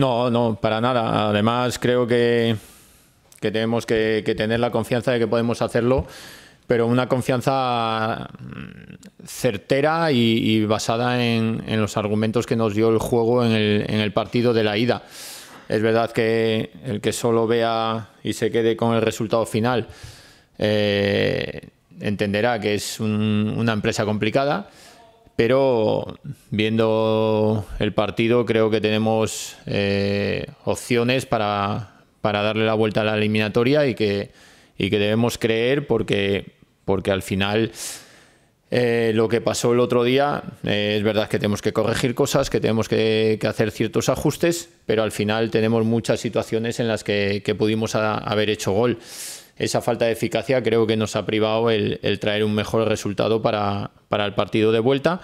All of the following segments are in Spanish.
No, no, para nada. Además, creo que, que tenemos que, tener la confianza de que podemos hacerlo pero una confianza mm, certera y, basada en, los argumentos que nos dio el juego en el, partido de la ida. Es verdad que el que solo vea y se quede con el resultado final eh, entenderá que es una empresa complicada pero viendo el partido creo que tenemos eh, opciones para, darle la vuelta a la eliminatoria y que, que debemos creer porque, porque al final eh, lo que pasó el otro día eh, es verdad que tenemos que corregir cosas, que tenemos que, hacer ciertos ajustes, pero al final tenemos muchas situaciones en las que, pudimos haber hecho gol esa falta de eficacia creo que nos ha privado el, traer un mejor resultado para, el partido de vuelta.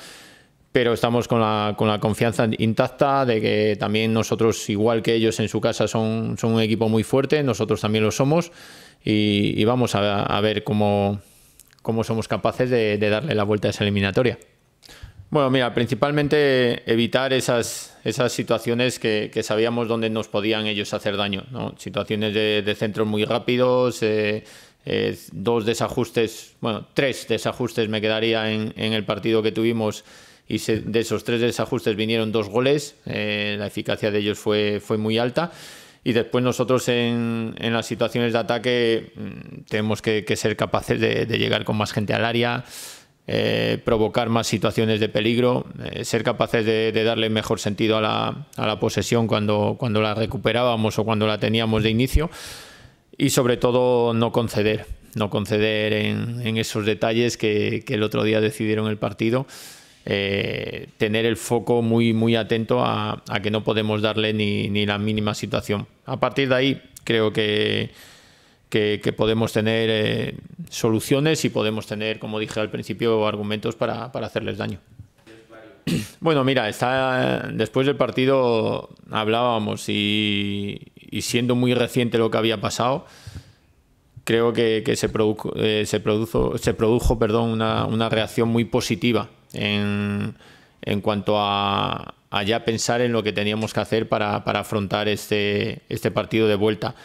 Pero estamos con la, con la, confianza intacta de que también nosotros, igual que ellos en su casa, son, son un equipo muy fuerte, nosotros también lo somos y, vamos a, ver cómo, cómo somos capaces de darle la vuelta a esa eliminatoria. Bueno, mira, principalmente evitar esas, esas situaciones que, sabíamos dónde nos podían ellos hacer daño, Situaciones de, centros muy rápidos, eh, eh, dos desajustes, bueno, tres desajustes me quedaría en, el partido que tuvimos y de esos tres desajustes vinieron dos goles, eh, la eficacia de ellos fue, fue muy alta. Y después nosotros en, las situaciones de ataque mm, tenemos que, ser capaces de, de llegar con más gente al área, eh, provocar más situaciones de peligro, eh, ser capaces de, darle mejor sentido a la, posesión cuando, la recuperábamos o cuando la teníamos de inicio y sobre todo no conceder, no conceder en, esos detalles que, el otro día decidieron el partido. Eh, tener el foco muy, muy atento a, que no podemos darle ni la mínima situación. A partir de ahí, creo que, que, podemos tener eh, soluciones y podemos tener, como dije al principio, argumentos para, para hacerles daño. Bueno, mira, está, después del partido hablábamos y, siendo muy reciente lo que había pasado, creo que, se, eh, se, produjo perdón, una, reacción muy positiva en, en cuanto a, a, ya pensar en lo que teníamos que hacer para, para afrontar este, este partido de vuelta.